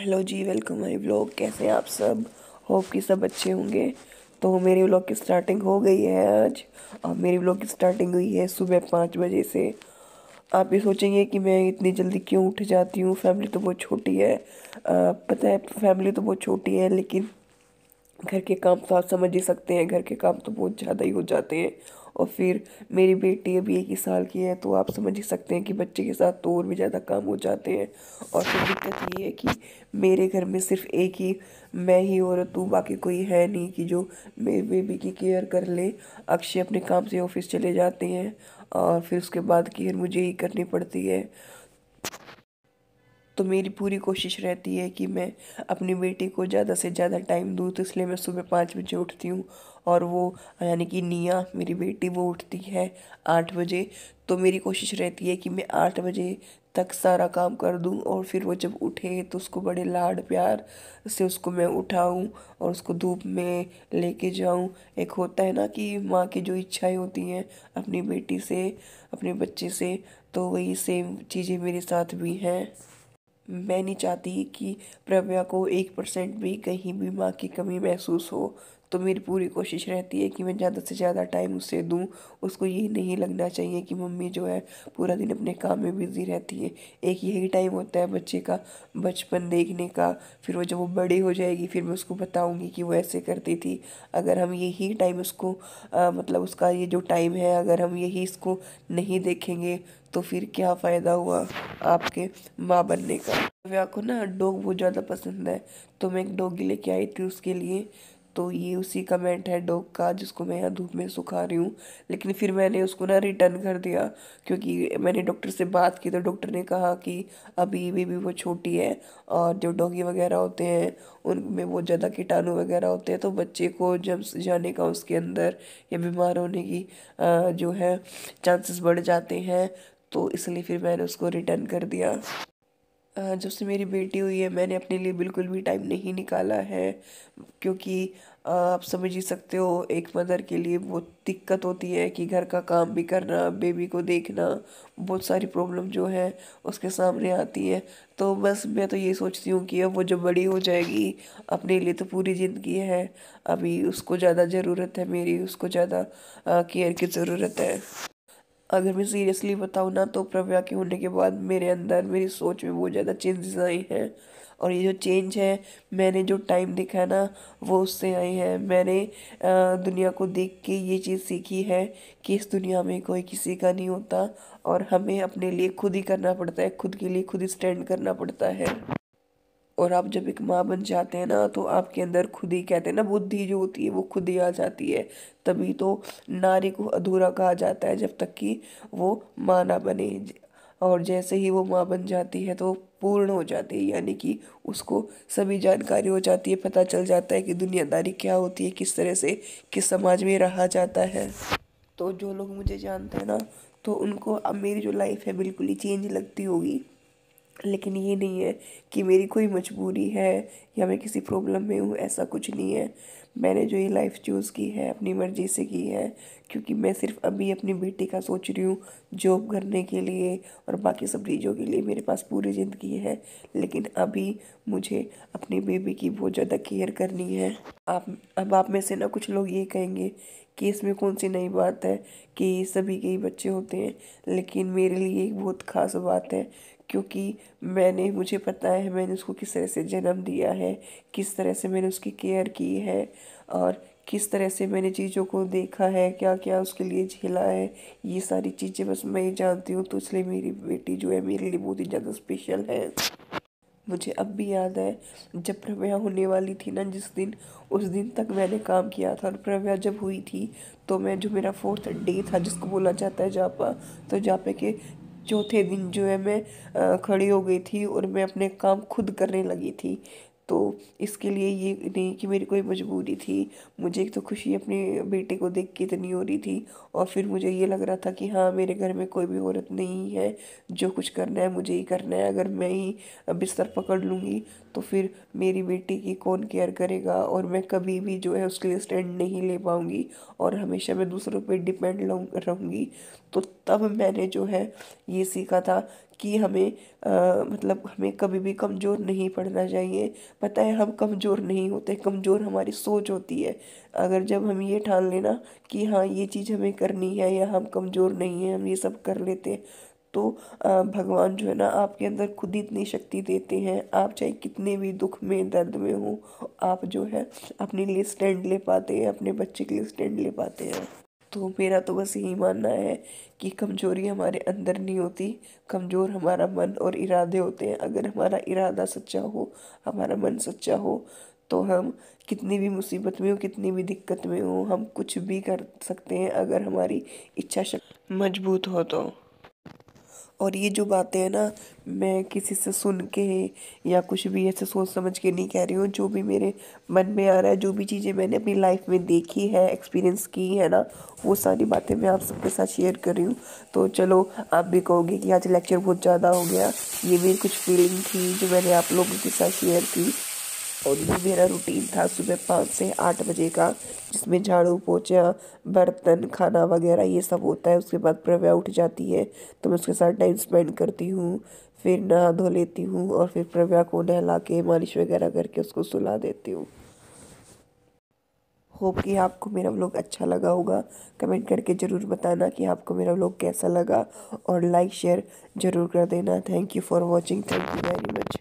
hello जी welcome my blog कैसे आप सब होप कि सब अच्छे होंगे तो मेरे ब्लॉग की स्टार्टिंग हो गई है आज और मेरे ब्लॉग की स्टार्टिंग हुई है सुबह पाँच बजे से आप ये सोचेंगे कि मैं इतनी जल्दी क्यों उठ जाती हूँ फैमिली तो बहुत छोटी है आ, पता है फैमिली तो बहुत छोटी है लेकिन घर के काम तो आप समझ ही सकते हैं घर के काम तो बहुत ज़्यादा ही हो जाते हैं और फिर मेरी बेटी अभी एक ही साल की है तो आप समझ ही सकते हैं कि बच्चे के साथ तो और भी ज़्यादा काम हो जाते हैं और फिर दिक्कत ये है कि मेरे घर में सिर्फ एक ही मैं ही औरत हूँ बाकी कोई है नहीं कि जो मेरे बेबी की केयर कर ले अक्षय अपने काम से ऑफिस चले जाते हैं और फिर उसके बाद केयर मुझे ही करनी पड़ती है तो मेरी पूरी कोशिश रहती है कि मैं अपनी बेटी को ज़्यादा से ज़्यादा टाइम दूँ तो इसलिए मैं सुबह पाँच बजे उठती हूँ और वो यानी कि निया मेरी बेटी वो उठती है आठ बजे तो मेरी कोशिश रहती है कि मैं आठ बजे तक सारा काम कर दूं और फिर वो जब उठे तो उसको बड़े लाड प्यार से उसको मैं उठाऊं और उसको धूप में लेके जाऊं एक होता है ना कि माँ की जो इच्छाएं होती हैं अपनी बेटी से अपने बच्चे से तो वही सेम चीज़ें मेरे साथ भी हैं मैं नहीं चाहती कि प्रव्या को एक परसेंट भी कहीं भी माँ की कमी महसूस हो तो मेरी पूरी कोशिश रहती है कि मैं ज़्यादा से ज़्यादा टाइम उसे दूँ उसको ये नहीं लगना चाहिए कि मम्मी जो है पूरा दिन अपने काम में बिज़ी रहती है एक यही टाइम होता है बच्चे का बचपन देखने का फिर वो जब वो बड़ी हो जाएगी फिर मैं उसको बताऊँगी कि वो ऐसे करती थी अगर हम यही टाइम उसको आ, मतलब उसका ये जो टाइम है अगर हम यही इसको नहीं देखेंगे तो फिर क्या फ़ायदा हुआ आपके माँ बनने का व्या को ना डॉग बहुत ज़्यादा पसंद है तो मैं एक डॉगी लेके आई थी उसके लिए तो ये उसी कमेंट है डॉग का जिसको मैं यहाँ धूप में सुखा रही हूँ लेकिन फिर मैंने उसको ना रिटर्न कर दिया क्योंकि मैंने डॉक्टर से बात की तो डॉक्टर ने कहा कि अभी भी वो छोटी है और जो डॉगी वगैरह होते हैं उनमें बहुत ज़्यादा कीटाणु वगैरह होते हैं तो बच्चे को जब जाने का उसके अंदर या बीमार होने की जो है चांसेस बढ़ जाते हैं तो इसलिए फिर मैंने उसको रिटर्न कर दिया जब से मेरी बेटी हुई है मैंने अपने लिए बिल्कुल भी टाइम नहीं निकाला है क्योंकि आप समझ ही सकते हो एक मदर के लिए बहुत दिक्कत होती है कि घर का काम भी करना बेबी को देखना बहुत सारी प्रॉब्लम जो है उसके सामने आती है तो बस मैं तो ये सोचती हूँ कि अब वो जब बड़ी हो जाएगी अपने लिए तो पूरी ज़िंदगी है अभी उसको ज़्यादा ज़रूरत है मेरी उसको ज़्यादा केयर की ज़रूरत है अगर मैं सीरियसली बताऊँ ना तो प्रव्या के होने के बाद मेरे अंदर मेरी सोच में बहुत ज़्यादा चेंजेस आई हैं और ये जो चेंज है मैंने जो टाइम देखा है ना वो उससे आई है मैंने दुनिया को देख के ये चीज़ सीखी है कि इस दुनिया में कोई किसी का नहीं होता और हमें अपने लिए खुद ही करना पड़ता है खुद के लिए खुद ही स्टैंड करना पड़ता है और आप जब एक माँ बन जाते हैं ना तो आपके अंदर खुद ही कहते हैं ना बुद्धि जो होती है वो खुद ही आ जाती है तभी तो नारी को अधूरा कहा जाता है जब तक कि वो माँ ना बने और जैसे ही वो माँ बन जाती है तो पूर्ण हो जाती है यानी कि उसको सभी जानकारी हो जाती है पता चल जाता है कि दुनियादारी क्या होती है किस तरह से किस समाज में रहा जाता है तो जो लोग मुझे जानते हैं ना तो उनको अब मेरी जो लाइफ है बिल्कुल ही चेंज लगती होगी लेकिन ये नहीं है कि मेरी कोई मजबूरी है या मैं किसी प्रॉब्लम में हूँ ऐसा कुछ नहीं है मैंने जो ये लाइफ चूज़ की है अपनी मर्ज़ी से की है क्योंकि मैं सिर्फ अभी अपनी बेटी का सोच रही हूँ जॉब करने के लिए और बाकी सब चीज़ों के लिए मेरे पास पूरी ज़िंदगी है लेकिन अभी मुझे अपनी बेबी की बहुत ज़्यादा केयर करनी है आप अब आप में से ना कुछ लोग ये कहेंगे कि इसमें कौन सी नई बात है कि सभी के ही बच्चे होते हैं लेकिन मेरे लिए एक बहुत ख़ास बात है क्योंकि मैंने मुझे पता है मैंने उसको किस तरह से जन्म दिया है किस तरह से मैंने उसकी केयर की है और किस तरह से मैंने चीज़ों को देखा है क्या क्या उसके लिए झेला है ये सारी चीज़ें बस मैं ही जानती हूँ तो इसलिए मेरी बेटी जो है मेरे लिए बहुत ही ज़्यादा स्पेशल है मुझे अब भी याद है जब प्रव्या होने वाली थी ना जिस दिन उस दिन तक मैंने काम किया था और प्रव्या जब हुई थी तो मैं जो मेरा फोर्थ डे था जिसको बोला जाता है जापा तो जापे के चौथे दिन जो है मैं खड़ी हो गई थी और मैं अपने काम खुद करने लगी थी तो इसके लिए ये नहीं कि मेरी कोई मजबूरी थी मुझे एक तो खुशी अपने बेटे को देख के इतनी हो रही थी और फिर मुझे ये लग रहा था कि हाँ मेरे घर में कोई भी औरत नहीं है जो कुछ करना है मुझे ही करना है अगर मैं ही बिस्तर पकड़ लूँगी तो फिर मेरी बेटी की कौन केयर करेगा और मैं कभी भी जो है उसके लिए स्टैंड नहीं ले पाऊँगी और हमेशा मैं दूसरों पर डिपेंड रहूँगी तो तब मैंने जो है ये सीखा था कि हमें मतलब हमें कभी भी कमज़ोर नहीं पड़ना चाहिए पता है हम कमज़ोर नहीं होते कमज़ोर हमारी सोच होती है अगर जब हम ये ठान लेना कि हाँ ये चीज़ हमें करनी है या हम कमज़ोर नहीं हैं हम ये सब कर लेते हैं तो भगवान जो है ना आपके अंदर खुद ही इतनी शक्ति देते हैं आप चाहे कितने भी दुख में दर्द में हो आप जो है अपने लिए स्टैंड ले पाते हैं अपने बच्चे के लिए स्टैंड ले पाते हैं तो मेरा तो बस यही मानना है कि कमज़ोरी हमारे अंदर नहीं होती कमज़ोर हमारा मन और इरादे होते हैं अगर हमारा इरादा सच्चा हो हमारा मन सच्चा हो तो हम कितनी भी मुसीबत में हो कितनी भी दिक्कत में हो हम कुछ भी कर सकते हैं अगर हमारी इच्छा शक्ति मजबूत हो तो और ये जो बातें हैं ना मैं किसी से सुन के या कुछ भी ऐसे सोच समझ के नहीं कह रही हूँ जो भी मेरे मन में आ रहा है जो भी चीज़ें मैंने अपनी लाइफ में देखी है एक्सपीरियंस की है ना वो सारी बातें मैं आप सबके साथ शेयर कर रही हूँ तो चलो आप भी कहोगे कि आज लेक्चर बहुत ज़्यादा हो गया ये मेरी कुछ फीलिंग थी जो मैंने आप लोगों के साथ शेयर की और ये मेरा रूटीन था सुबह पाँच से आठ बजे का जिसमें झाड़ू पोछा बर्तन खाना वगैरह ये सब होता है उसके बाद प्रव्या उठ जाती है तो मैं उसके साथ टाइम स्पेंड करती हूँ फिर नहा धो लेती हूँ और फिर प्रव्या को नहला के मालिश वगैरह करके उसको सुला देती हूँ होप कि आपको मेरा व्लॉग अच्छा लगा होगा कमेंट करके ज़रूर बताना कि आपको मेरा व्लॉग कैसा लगा और लाइक शेयर ज़रूर कर देना thank you for watching thank you very much